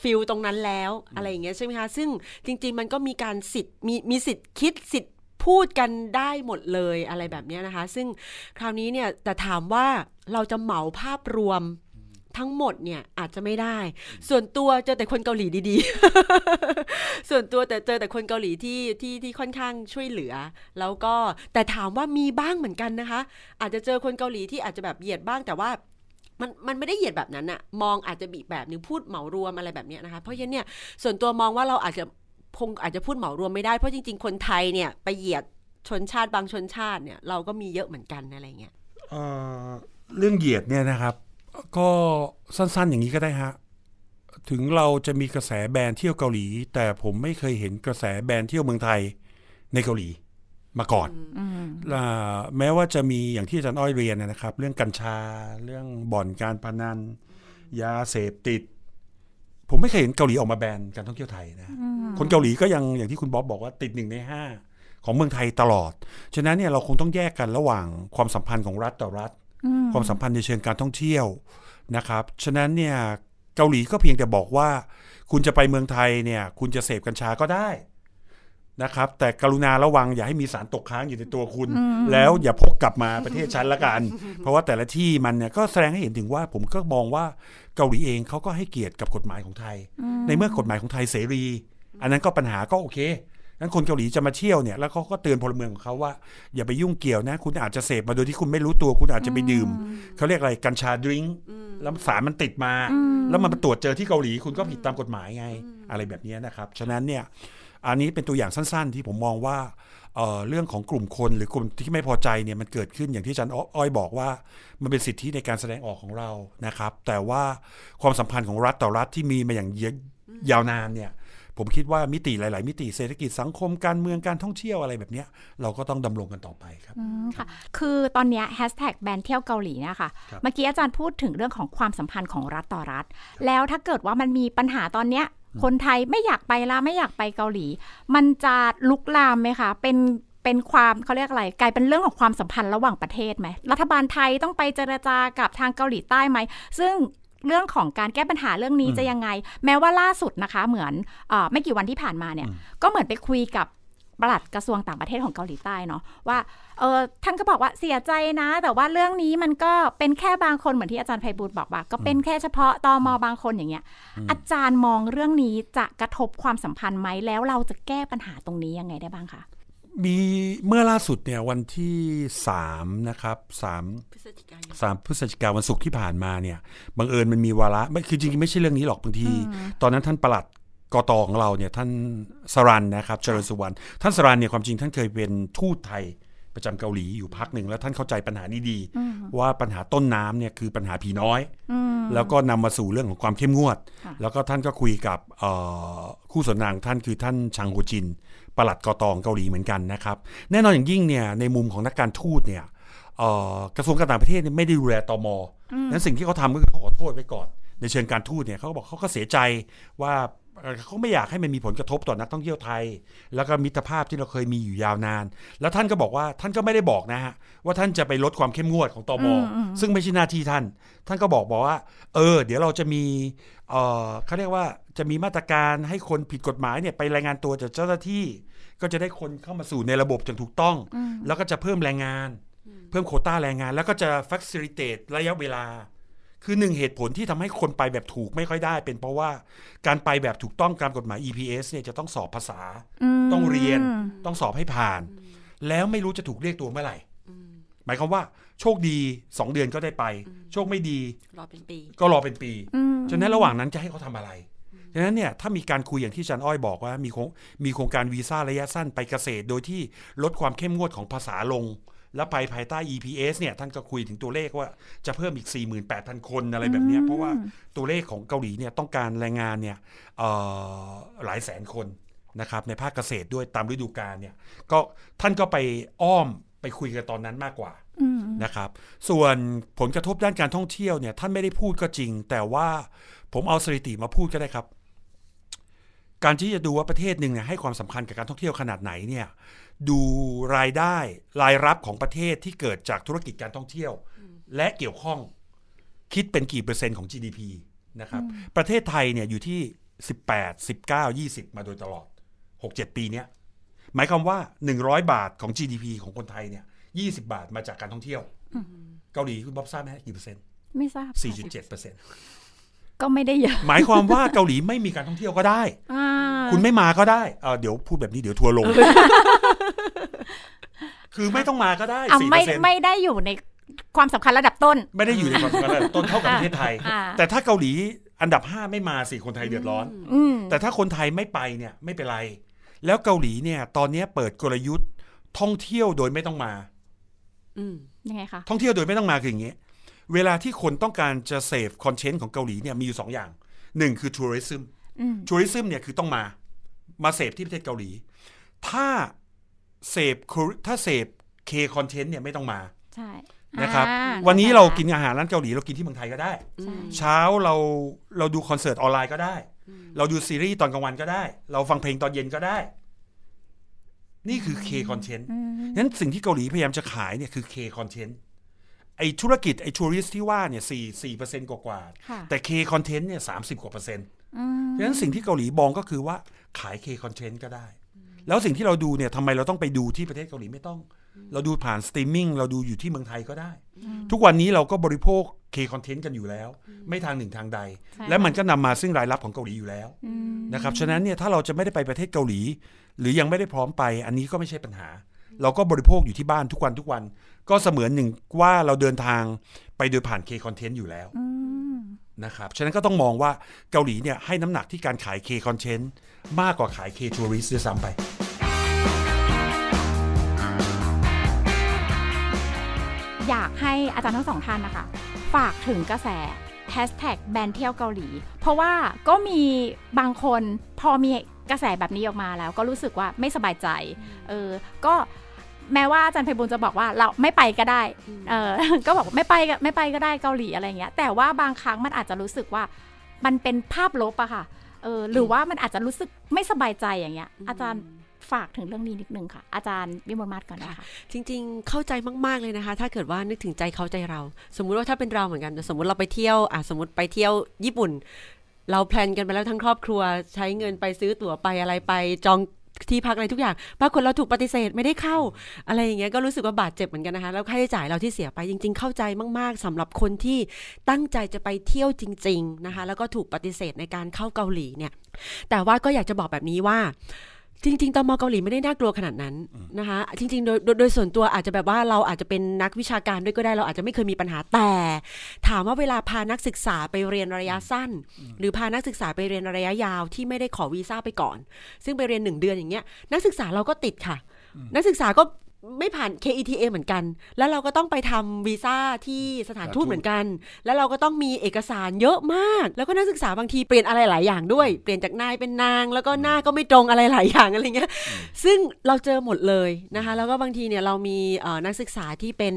ฟิลตรงนั้นแล้วอะไรอย่างเงี้ยใช่ไหมคะซึ่งจริงๆมันก็มีการสิทธิ์มีมีสิทธิ์คิดสิทธิ์พูดกันได้หมดเลยอะไรแบบนี้นะคะ ซึ่งคราวนี้เนี่ยแต่ถามว่าเราจะเหมาภาพรวมทั้งหมดเนี่ยอาจจะไม่ได้ ส่วนตัวเจอแต่คนเกาหลีดีๆ ส่วนตัวแต่เจอแต่คนเกาหลีที่ที่ที่ค่อนข้างช่วยเหลือ แล้วก็แต่ถามว่ามีบ้างเหมือนกันนะคะ อาจจะเจอคนเกาหลีที่อาจจะแบบเหยียดบ้างแต่ว่ามันมันไม่ได้เหยียดแบบนั้นอะมองอาจจะบีแบบนึงพูดเหมารวมอะไรแบบนี้นะคะ เพราะฉะนั้นเนี่ย ส่วนตัวมองว่าเราอาจจะคงอาจจะพูดเหมารวมไม่ได้ เพราะจริงๆคนไทยเนี่ยไปเหยียดชนชาติบางชนชาติเนี่ย เราก็มีเยอะเหมือนกันอะไรเงี้ย
เเรื่องเหยียดเนี่ยนะครับ ก็สั้นๆอย่างนี้ก็ได้ฮะถึงเราจะมีกระแสแบรนด์เที่ยวเกาหลี แต่ผมไม่เคยเห็นกระแสแบรนด์เที่ยวเมืองไทยในเกาหลีมาก่อนอแม้ว่าจะมีอย่างที่อาจารย์อ้อยเรียนนะครับ เรื่องกัญชา เรื่องบ่อนการพนันยาเสพติด ผมไม่เคยเห็นเกาหลีออกมาแบนการท่องเที่ยวไทยนะคนเกาหลีก็ยังอย่างที่คุณบ๊อบบอกว่า ติดหนึ่งในห้าของเมืองไทยตลอดฉะนั้นเนี่ยเราคงต้องแยกกันระหว่างความสัมพันธ์ของรัฐต่อรัฐ ความสัมพันธ์ในเชิงการท่องเที่ยวนะครับ ฉะนั้นเนี่ยเกาหลีก็เพียงแต่บอกว่า คุณจะไปเมืองไทยเนี่ย คุณจะเสพกัญชาก็ได้นะครับ แต่กรุณาระวังอย่าให้มีสารตกค้างอยู่ในตัวคุณ แล้วอย่าพกกลับมาประเทศชั้นละกัน เพราะว่าแต่ละที่มันเนี่ยก็แสดงให้เห็นถึงว่าผมก็มองว่าเกาหลีเองเขาก็ให้เกียรติกับกฎหมายของไทย ในเมื่อกฎหมายของไทยเสรี อันนั้นก็ปัญหาก็โอเคนั้นคนเกาหลีจะมาเที่ยวเนี่ยแล้วเขาก็เตือนพลเมืองของเขาว่าอย่าไปยุ่งเกี่ยวนะคุณอาจจะเสพมาโดยที่คุณไม่รู้ตัว คุณอาจจะไปดื่มเขาเรียกอะไรกัญชาดื่มแล้วสารมันติดมา แล้วมันมาตรวจเจอที่เกาหลีคุณก็ผิดตามกฎหมายไง อะไรแบบนี้นะครับฉะนั้นเนี่ยอันนี้เป็นตัวอย่างสั้น ๆที่ผมมองว่าเเรื่องของกลุ่มคนหรือกลุ่มที่ไม่พอใจเนี่ยมันเกิดขึ้นอย่างที่อาจารย์อ้อยบอกว่ามันเป็นสิทธิในการแสดงออกของเรานะครับ แต่ว่าความสัมพันธ์ของรัฐต่อรัฐที่มีมาอย่างยาวนานเนี่ยผมคิดว่ามิติหลาย ๆ มิติเศรษฐกิจสังคมการเมืองการท่องเที่ยวอะไรแบบนี้เราก็ต้องดำรงกันต่อไป
ครับค่ะคือตอนนี้แฮชแท็กแบนเที่ยวเกาหลีนะคะเมื่อกี้อาจารย์พูดถึงเรื่องของความสัมพันธ์ของรัฐต่อรัฐ แล้วถ้าเกิดว่ามันมีปัญหาตอนเนี้ยคนไทยไม่อยากไปละไม่อยากไปเกาหลี มันจะลุกลามไหมคะเป็นเป็นความเขาเรียกอะไร กลายเป็นเรื่องของความสัมพันธ์ระหว่างประเทศไหมรัฐบาลไทยต้องไปเจรจากับทางเกาหลีใต้ไหมซึ่งเรื่องของการแก้ปัญหาเรื่องนี้จะยังไง แม้ว่าล่าสุดนะคะเหมือนอไม่กี่วันที่ผ่านมาเนี่ย ก็เหมือนไปคุยกับปลัดกระทรวงต่างประเทศของเกาหลีใต้เนาะว่าเออท่านก็บอกว่าเสียใจนะ แต่ว่าเรื่องนี้มันก็เป็นแค่บางคนเหมือนที่อาจารย์ไพบูลบอกว่าก็เป็นแค่เฉพาะตอมอบางคนอย่างเงี้ยอาจารย์มองเรื่องนี้จะกระทบความสัมพันธ์ไหมแล้วเราจะแก้ปัญหาตรงนี้ยังไงได้บ้างคะ
มีเมื่อล่าสุดเนี่ยวันที่3นะครับ3ามสามพฤศจิกายนวันศุกร์ที่ผ่านมาเนี่ยบังเอิญมันมีวาระไม่คือจริงๆไม่ใช่เรื่องนี้หรอกบางทีตอนนั้นท่านประหลัดกตของเราเนี่ยท่านสรันนะครับเจริญสุวรรณท่านสรันเนี่ยความจริงท่านเคยเป็นทูตไทยประจำเกาหลีอยู่พักหนึ่งแล้วท่านเข้าใจปัญหานี้ดี ว่าปัญหาต้นน้ำเนี่ยคือปัญหาผีน้อยแล้วก็นำมาสู่เรื่องของความเข้มงวด แล้วก็ท่านก็คุยกับคู่สนทนาท่านคือท่านชังโฮจินประหลัดกตองเกาหลีเหมือนกันนะครับ แน่นอนอย่างยิ่งเนี่ยในมุมของนักการทูตเนี่ยกระทรวงการต่างประเทศไม่ได้ดูแลตอมอนั้นสิ่งที่เขาทำก็คือเขาขอโทษไปก่อน ในเชิงการทูตเนี่ยเขาบอกเขาก็เสียใจว่าเขาไม่อยากให้มันมีผลกระทบต่อนักท่องเที่ยวไทย แล้วก็มิตรภาพที่เราเคยมีอยู่ยาวนาน แล้วท่านก็บอกว่าท่านก็ไม่ได้บอกนะฮะว่าท่านจะไปลดความเข้มงวดของตอมอซึ่งไม่ใช่หน้าที่ท่าน ท่านก็บอกบอกว่าเออเดี๋ยวเราจะมีเออเขาเรียกว่า จะมีมาตรการให้คนผิดกฎหมายเนี่ยไปรายงานตัวจากเจ้าหน้าที่ ก็จะได้คนเข้ามาสู่ในระบบอย่างถูกต้อง แล้วก็จะเพิ่มแรงงาน เพิ่มโคต้าแรงงาน แล้วก็จะ facilitate ระยะเวลาคือหนึ่งเหตุผลที่ทำให้คนไปแบบถูกไม่ค่อยได้เป็นเพราะว่า การไปแบบถูกต้องตามกฎหมาย EPS เนี่ยจะต้องสอบภาษา ต้องเรียนต้องสอบให้ผ่าน แล้วไม่รู้จะถูกเรียกตัวเมื่อไหร่หมายความว่า โชคดีสองเดือนก็ได้ไป โชคไม่ดีรอเป็นปี ก็รอเป็นปีฉะนั้นระหว่างนั้นจะให้เขาทำอะไรฉะนั้นเนี่ยถ้ามีการคุยอย่างที่จันอ้อยบอกว่า มีโครงมีโครงการวีซ่าระยะสั้นไปเกษตรโดยที่ลดความเข้มงวดของภาษาลงแล้วไปภายใต้ EPS เนี่ย ท่านก็คุยถึงตัวเลขว่า จะเพิ่มอีก 48,000 คนอะไรแบบนี้เพราะว่าตัวเลขของเกาหลีเนี่ยต้องการแรงงานเนี่ยหลายแสนคนนะครับ ในภาคเกษตรด้วยตามฤดูกาลเนี่ย ก็ท่านก็ไปอ้อมไปคุยกันตอนนั้นมากกว่านะครับ ส่วนผลกระทบด้านการท่องเที่ยวเนี่ย ท่านไม่ได้พูดก็จริง แต่ว่าผมเอาสถิติมาพูดก็ได้ครับ การที่จะดูว่าประเทศหนึ่งเนี่ยให้ความสำคัญกับการท่องเที่ยวขนาดไหนเนี่ยดูรายได้รายรับของประเทศที่เกิดจากธุรกิจการท่องเที่ยว และเกี่ยวข้องคิดเป็นกี่เปอร์เซ็นต์ของ GDP นะครับ ประเทศไทยเนี่ยอยู่ที่ 18 19 20 มาโดยตลอด 6-7 ปีเนี้ยหมายความว่า 100 บาทของ GDP ของคนไทยเนี่ย20 บาทมาจากการท่องเที่ยวเกาหลี คุณบ๊อบทราบไหมกี่เปอร์เซ็นต์
ไม่ทราบ4.7เปอร์เซ็นต์ก็ไม่ได้เยอะหมายความว่า
เกาหลีไม่มีการท่องเที่ยวก็ได้คุณไม่มาก็ได้เเดี๋ยวพูดแบบนี้เดี๋ยวทัวร์ลงคือไม่ต้องมาก็ได้สี่เปอร์เซ็นต์ไม่
ได้อยู่ในความสำคัญระดับต้น ไม่ได้อยู่ในความสำคัญระดับต้นเท่ากับประเทศไทย แต่
ถ้าเกาหลีอันดับห้าไม่มาสิคนไทยเดือดร้อน แต่ถ้าคนไทยไม่ไปเนี่ย ไม่เป็นไร แล้วเกาหลีเนี่ยตอนนี้เปิดกลยุทธ์ท่องเที่ยวโดยไม่ต้องมายังไงคะ ท่องเที่ยวโดยไม่ต้องมาคืออย่างนี้ เวลาที่คนต้องการจะเสพคอนเทนต์ของเกาหลีเนี่ยมีอยู่สองอย่าง หนึ่งคือทัวริซึมทัวริซึมเนี่ยคือต้องมา มาเสพที่ประเทศเกาหลี ถ้าเสพถ้าเสพเคคอนเทนต์เนี่ยไม่ต้องมา
ใช่ นะครับ วันนี้
เรากินอาหารร้านเกาหลีเรากินที่เมืองไทยก็ได้ เช้าเราเราดูคอนเสิร์ตออนไลน์ก็ได้ เราดูซีรีส์ตอนกลางวันก็ได้ เราฟังเพลงตอนเย็นก็ได้ นี่คือเคคอนเทนต์นั้นสิ่งที่เกาหลีพยายามจะขายเนี่ยคือเคคอนเทนต์ไอธุรกิจไอทัวริสที่ว่าเนี่ยสี่สี่เปอร์เซ็นต์กว่าๆแต่เคคอนเทนต์เนี่ยสามสิบกว่าเปอร์เซ็นต์ดังนั้นสิ่งที่เกาหลีบองก็คือว่าขายเคคอนเทนต์ก็ได้แล้วสิ่งที่เราดู เนี่ยทำไมเราต้องไปดูที่ประเทศเกาหลีไม่ต้องเราดูผ่านสตรีมมิ่งเราดูอยู่ที่เมืองไทยก็ได้ ทุกวันนี้เราก็บริโภคเคคอนเทนต์กันอยู่แล้ว ไม่ทางหนึ่งทางใด และมันก็นำมาซึ่งรายรับของเกาหลีอยู่แล้วนะครับฉะนั้นเนี่ยถ้าเราจะไม่ได้ไปประเทศเกาหลี หรือยังไม่ได้พร้อมไป อันนี้ก็ไม่ใช่ปัญหา เราก็บริโภคอยู่ที่บ้านทุกวันทุกวันก็เสมือนหนึ่งว่าเราเดินทางไปโดยผ่านเคคอนเทนต์อยู่แล้วนะครับฉะนั้นก็ต้องมองว่าเกาหลีเนี่ยให้น้ำหนักที่การขายเคคอนเทนต์มากกว่าขาย K-Tourist ด้วยซ้ำไป
อยากให้อาจารย์ทั้งสองท่านนะคะฝากถึงกระแสแฮชแท็กแบนเที่ยวเกาหลี เพราะว่าก็มีบางคนพอมีกระแสแบบนี้ออกมาแล้ว ก็รู้สึกว่าไม่สบายใจเออก็แม้ว่าอาจารย์ไพบุญจะบอกว่าเราไม่ไปก็ได้เออก็บอกไม่ไปไม่ไปก็ได้เกาหลีอะไรเงี้ย แต่ว่าบางครั้งมันอาจจะรู้สึกว่ามันเป็นภาพลบอะค่ะเออหรือว่ามันอาจจะรู้สึกไม่สบายใจอย่างเงี้ยอาจารย์ฝากถึงเรื่องนี้นิดนึงค่ะ อาจารย์วิมลมาศก่อนนะคะ
จริงๆ เข้าใจมากๆเลยนะคะ ถ้าเกิดว่านึกถึงใจเขาใจเรา สมมุติว่าถ้าเป็นเราเหมือนกัน สมมุติเราไปเที่ยวอ่ะสมมติไปเที่ยวญี่ปุ่น เราแพลนกันไปแล้วทั้งครอบครัวใช้เงินไปซื้อตั๋วไปอะไรไปจองที่พักอะไรทุกอย่างปรากฏเราถูกปฏิเสธไม่ได้เข้าอะไรอย่างเงี้ย ก็รู้สึกว่าบาดเจ็บเหมือนกันนะคะแล้วค่าใช้จ่ายเราที่เสียไปจริงๆ เข้าใจมาก ๆ สำหรับคนที่ตั้งใจจะไปเที่ยวจริงๆนะคะแล้วก็ถูกปฏิเสธในการเข้าเกาหลีเนี่ยแต่ว่าก็อยากจะบอกแบบนี้ว่าจริงๆตอมอเกาหลีไม่ได้น่ากลัวขนาดนั้นนะคะจริงๆ โดยโดยส่วนตัวอาจจะแบบว่าเราอาจจะเป็นนักวิชาการด้วยก็ได้เราอาจจะไม่เคยมีปัญหาแต่ ถามว่าเวลาพานักศึกษาไปเรียนระยะสั้น หรือพานักศึกษาไปเรียนระยะยาวที่ไม่ได้ขอวีซ่าไปก่อน ซึ่งไปเรียนหนึ่งเดือนอย่างเงี้ยนักศึกษาเราก็ติดค่ะ นักศึกษาก็ไม่ผ่าน KETA เหมือนกัน แล้วเราก็ต้องไปทำวีซ่าที่สถานทูตเหมือนกัน แล้วเราก็ต้องมีเอกสารเยอะมาก แล้วก็นักศึกษาบางทีเปลี่ยนอะไรหลายอย่างด้วย เปลี่ยนจากนายเป็นนาง แล้วก็หน้าก็ไม่ตรงอะไรหลายอย่าง อะไรเงี้ย ซึ่งเราเจอหมดเลยนะคะ แล้วก็บางทีเนี่ยเรามีนักศึกษาที่เป็น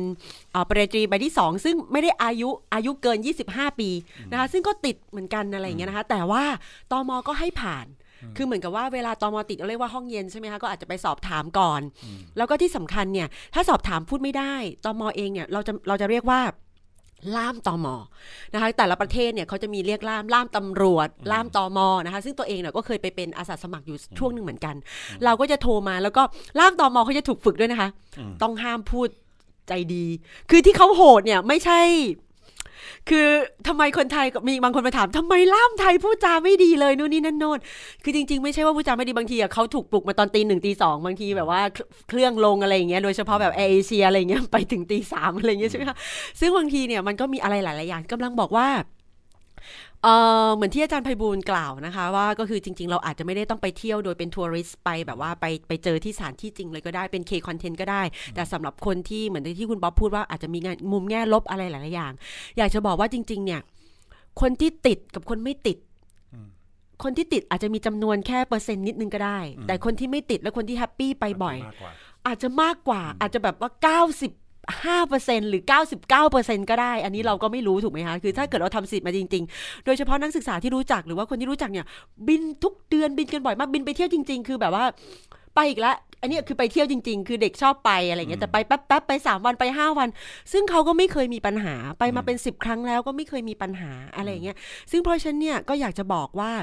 ปริญญาตรีใบที่ 2 ซึ่งไม่ได้อายุอายุเกิน 25 ปีนะคะ ซึ่งก็ติดเหมือนกันอะไรเงี้ยนะคะ แต่ว่าตอมอก็ให้ผ่านคือเหมือนกับว่าเวลาตอมอติดเรียกว่าห้องเย็นใช่ไหมคะก็อาจจะไปสอบถามก่อน แล้วก็ที่สำคัญเนี่ย ถ้าสอบถามพูดไม่ได้ตอมอเองเนี่ยเราจะเราจะเรียกว่าล่ามตอมอนะคะแต่ละประเทศเนี่ยเขาจะมีเรียกล่ามล่ามตำรวจล่ามตอมอนะคะซึ่งตัวเองเนี่ยก็เคยไปเป็นอาสาสมัครอยู่ช่วงหนึ่งเหมือนกัน เราก็จะโทรมาแล้วก็ล่ามตอมอเขาจะถูกฝึกด้วยนะคะ ต้องห้ามพูดใจดี คือที่เขาโหดเนี่ยไม่ใช่คือทำไมคนไทยมีบางคนมาถาม ทำไมล่ามไทยพูดจาไม่ดีเลยนู่นนี่นั่นโน้นคือจริง ๆ ไม่ใช่ว่าพูดจาไม่ดีบางทีอะเขาถูกปลุกมาตอนตีหนึ่งตีสองบางทีแบบว่าเครื่องลงอะไรอย่างเงี้ยโดยเฉพาะแบบเอเชียอะไรเงี้ยไปถึงตีสามอะไรเงี้ยใช่ไหมคะซึ่งบางทีเนี่ยมันก็มีอะไรหลายๆอย่าง กำลังบอกว่าเออเหมือนที่อาจารย์ไพบูลกล่าวนะคะว่าก็คือจริงๆ เราอาจจะไม่ได้ต้องไปเที่ยวโดยเป็นทัวริสไปแบบว่าไปไปเจอที่สถานที่จริงเลยก็ได้เป็นเคคอนเทนต์ก็ได้ แต่สำหรับคนที่เหมือนที่คุณบ๊อบพูดว่าอาจจะมีงานมุมแง่ลบอะไรหลายๆอย่าง อยากจะบอกว่าจริง ๆเนี่ยคนที่ติดกับคนไม่ติดคนที่ติดอาจจะมีจำนวนแค่เปอร์เซ็นต์นิดนึงก็ได้ แต่คนที่ไม่ติดและคนที่แฮปปี้ไปบ่อย อาจจะมากกว่าอาจจะแบบว่า5%หรือ 99%ก็ได้ อันนี้เราก็ไม่รู้ถูกไหมคะ คือถ้าเกิดเราทำสิทธิ์มาจริงๆ โดยเฉพาะนักศึกษาที่รู้จักหรือว่าคนที่รู้จักเนี่ย บินทุกเดือนบินกันบ่อยมากบินไปเที่ยวจริงๆ คือ แบบว่าไปอีกแล้ว อันนี้คือไปเที่ยวจริงๆ คือเด็กชอบไปอะไรเงี้ยแต่ไปแป๊บๆไป3วันไป5วัน ซึ่งเขาก็ไม่เคยมีปัญหาไปมาเป็น10ครั้งแล้วก็ไม่เคยมีปัญหาอะไรเงี้ยซึ่งเพราะฉันเนี่ยก็อยากจะบอกว่า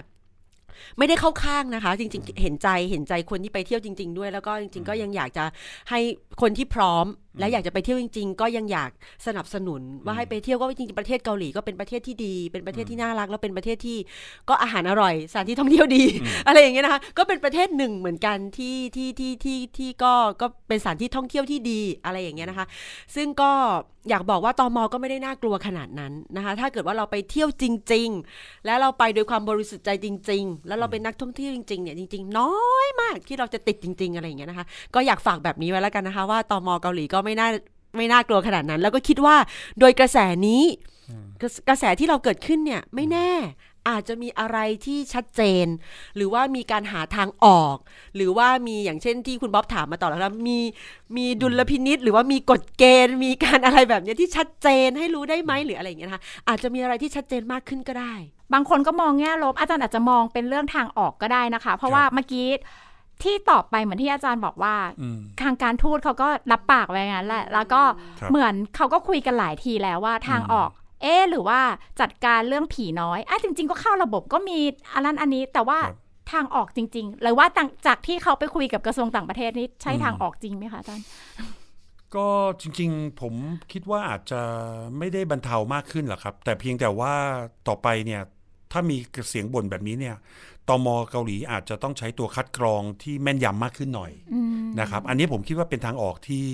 ไม่ได้เข้าข้างนะคะ จริงๆ เห็นใจเห็นใจคนที่ไปเที่ยวจริงๆด้วย แล้วก็จริง ๆก็ยังอยากจะให้คนที่พร้อมและอยากจะไปเที่ยวจริงๆก็ยังอยากสนับสนุนว่าให้ไปเที่ยวก็จริงๆประเทศเกาหลีก็เป็นประเทศที่ดี เป็นประเทศที่น่ารักแล้วเป็นประเทศที่ก็อาหารอร่อยสถานที่ท่องเที่ยวดีอะไรอย่างเงี้ยนะคะก็เป็นประเทศหนึ่งเหมือนกันที่ที่ที่ที่ที่ก็ก็เป็นสถานที่ท่องเที่ยวที่ดีอะไรอย่างเงี้ยนะคะ ซึ่งก็อยากบอกว่าตอมอก็ไม่ได้น่ากลัวขนาดนั้นนะคะถ้าเกิดว่าเราไปเที่ยวจริง ๆ แล้วเราไปโดยความบริสุทธิ์ใจจริง ๆ แล้วเราเป็นนักท่องเที่ยวจริงๆเนี่ยจริงๆน้อยมากที่เราจะติดจริง ๆอะไรอย่างเงี้ยนะคะก็อยากฝากแบบนี้ไว้แล้วกันนะคะว่าตอมอเกาหลีก็ไม่น่าไม่น่ากลัวขนาดนั้น แล้วก็คิดว่าโดยกระแสนี้กระแสที่เราเกิดขึ้นเนี่ย ไม่แน่ อาจจะมีอะไรที่ชัดเจน หรือว่ามีการหาทางออก หรือว่ามีอย่างเช่นที่คุณบ๊อบถามมาต่อแล้วมีมีดุลพินิษหรือว่ามีกฎเกณฑ์ มีการอะไรแบบนี้ที่ชัดเจนให้รู้ได้ไหมหรืออะไรอย่างเงี้ยนะคะอาจจะมีอะไรที่ชัดเจนมากขึ้นก็ได้ บางค
นก็มองแง่ลบ อาจารย์อาจจะมองเป็นเรื่องทางออกก็ได้นะคะ เพราะว่าเมื่อกี้ที่ตอบไปเหมือนที่อาจารย์บอกว่าทางการทูตเขาก็รับปากไว้งั้นแหละ แล้วก็เหมือนเขาก็คุยกันหลายทีแล้วว่าทางออก เอ๊หรือว่าจัดการเรื่องผีน้อยอ่ะจริง ๆ ก็เข้าระบบก็มีอันนั้นอันนี้ แต่ว่าทางออกจริงๆ หรือว่าจากที่เขาไปคุยกับกระทรวงต่างประเทศนี่ใช่ทางออกจริงไหมคะอาจารย์
ก็จริงๆ ผมคิดว่าอาจจะไม่ได้บรรเทามากขึ้นหรอกครับ แต่เพียงแต่ว่าต่อไปเนี่ย ถ้ามีเสียงบ่นแบบนี้เนี่ยตมเกาหลีอาจจะต้องใช้ตัวคัดกรองที่แม่นยำมากขึ้นหน่อยนะครับ อันนี้ผมคิดว่าเป็นทางออกที่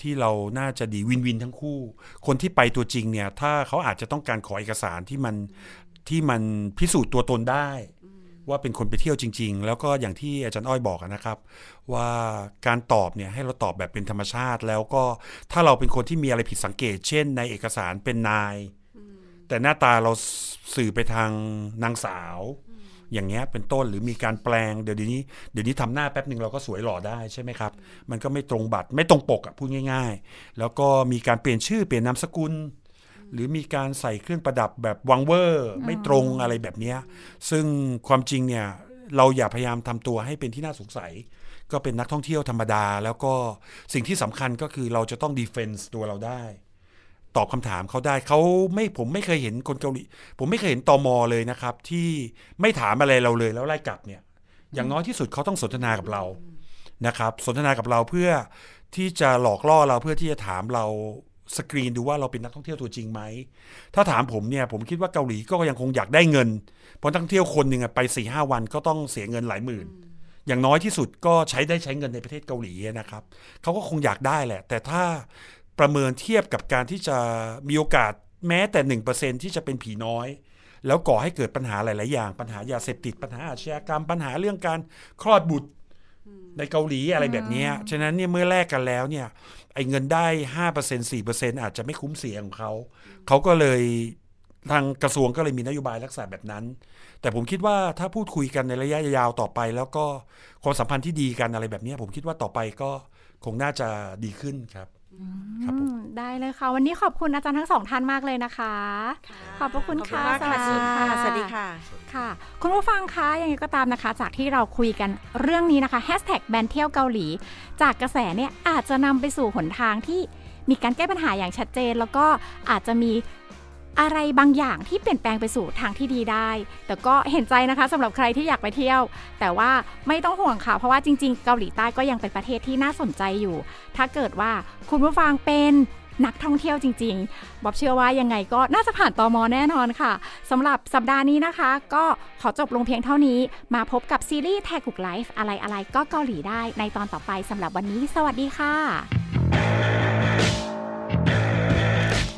ที่เราน่าจะดีวินวินทั้งคู่ คนที่ไปตัวจริงเนี่ย ถ้าเขาอาจจะต้องการขอเอกสารที่มันที่มันพิสูจน์ตัวตนได้ ว่าเป็นคนไปเที่ยวจริง ๆ แล้วก็อย่างที่อาจารย์อ้อยบอกนะครับ ว่าการตอบเนี่ยให้เราตอบแบบเป็นธรรมชาติ แล้วก็ถ้าเราเป็นคนที่มีอะไรผิดสังเกตเช่น ในเอกสารเป็นนาย แต่หน้าตาเราสื่อไปทางนางสาวอย่างเงี้ยเป็นต้นหรือมีการแปลงเดี๋ยวนี้เดี๋ยวนี้ทำหน้าแป๊บหนึ่งเราก็สวยหล่อได้ใช่ไหมครับ มันก็ไม่ตรงบัตรไม่ตรงปกอ่ะพูดง่าย ๆ แล้วก็มีการเปลี่ยนชื่อเปลี่ยนนามสกุล หรือมีการใส่เครื่องประดับแบบวังเวอร์ไม่ตรงอะไรแบบเนี้ยซึ่งความจริงเนี่ย เราอย่าพยายามทำตัวให้เป็นที่น่าสงสัย ก็เป็นนักท่องเที่ยวธรรมดา แล้วก็สิ่งที่สำคัญก็คือเราจะต้องดีเฟนส์ตัวเราได้ตอบคำถามเขาได้เขาไม่ผมไม่เคยเห็นคนเกาหลี ผมไม่เคยเห็นตอมอเลยนะครับที่ไม่ถามอะไรเราเลยแล้วไล่กลับเนี่ยอย่างน้อยที่สุดเขาต้องสนทนากับเรานะครับสนทนากับเราเพื่อที่จะหลอกล่อเราเพื่อที่จะถามเราสกรีนดูว่าเราเป็นนักท่องเที่ยวตัวจริงไหมถ้าถามผมเนี่ยผมคิดว่าเกาหลีก็ยังคงอยากได้เงินเพราะนักท่องเที่ยวคนหนึ่งไปสี่ห้าวันก็ต้องเสียเงินหลายหมื่น อย่างน้อยที่สุดก็ใช้ได้ใช้เงินในประเทศเกาหลีนะครับเขาก็คงอยากได้แหละ แต่ถ้าประเมินเทียบกับการที่จะมีโอกาสแม้แต่ 1%ที่จะเป็นผีน้อย แล้วก่อให้เกิดปัญหาหลาย ๆ อย่าง ปัญหายาเสพติดปัญหาอาชญากรรม ปัญหาเรื่องการคลอดบุตรในเกาหลีอะไรแบบนี้ฉะนั้นเนี่ยเมื่อแลกกันแล้ว เนี่ยไอ้เงินได้ห้าเปอร์เซ็นสี่เปอร์เซ็นอาจจะไม่คุ้มเสียของเขา เขาก็เลยทางกระทรวงก็เลยมีนโยบายรักษาแบบนั้น แต่ผมคิดว่าถ้าพูดคุยกันในระยะยาวต่อไป แล้วก็ความสัมพันธ์ที่ดีกันอะไรแบบนี้ผมคิดว่าต่อไปก็คงน่าจะดีขึ้นครับ
ครับได้เลยค่ะ วันนี้ขอบคุณอาจารย์ทั้งสองท่านมากเลยนะคะ ขอบพระคุณค่ะ สวัสดีค่ะสวัสดีค่
ะค่ะ
คุณผู้ฟังคะยังไงก็ตามนะคะ จากที่เราคุยกันเรื่องนี้นะคะแฮชแท็กแบนเที่ยวเกาหลี จากกระแสเนี่ยอาจจะนำไปสู่หนทางที่มีการแก้ปัญหาอย่างชัดเจน แล้วก็อาจจะมีอะไรบางอย่างที่เปลี่ยนแปลงไปสู่ทางที่ดีได้ แต่ก็เห็นใจนะคะ สำหรับใครที่อยากไปเที่ยว แต่ว่าไม่ต้องห่วงค่ะ เพราะว่าจริงๆ เกาหลีใต้ก็ยังเป็นประเทศที่น่าสนใจอยู่ ถ้าเกิดว่าคุณผู้ฟังเป็นนักท่องเที่ยวจริงๆ บอบเชื่อว่ายังไงก็น่าจะผ่านตอมอแน่นอนค่ะสำหรับสัปดาห์นี้นะคะ ก็ขอจบลงเพียงเท่านี้ มาพบกับซีรีส์แทกุกไลฟ์อะไรๆ ก็เกาหลีได้ในตอนต่อไปสำหรับวันนี้ สวัสดีค่ะ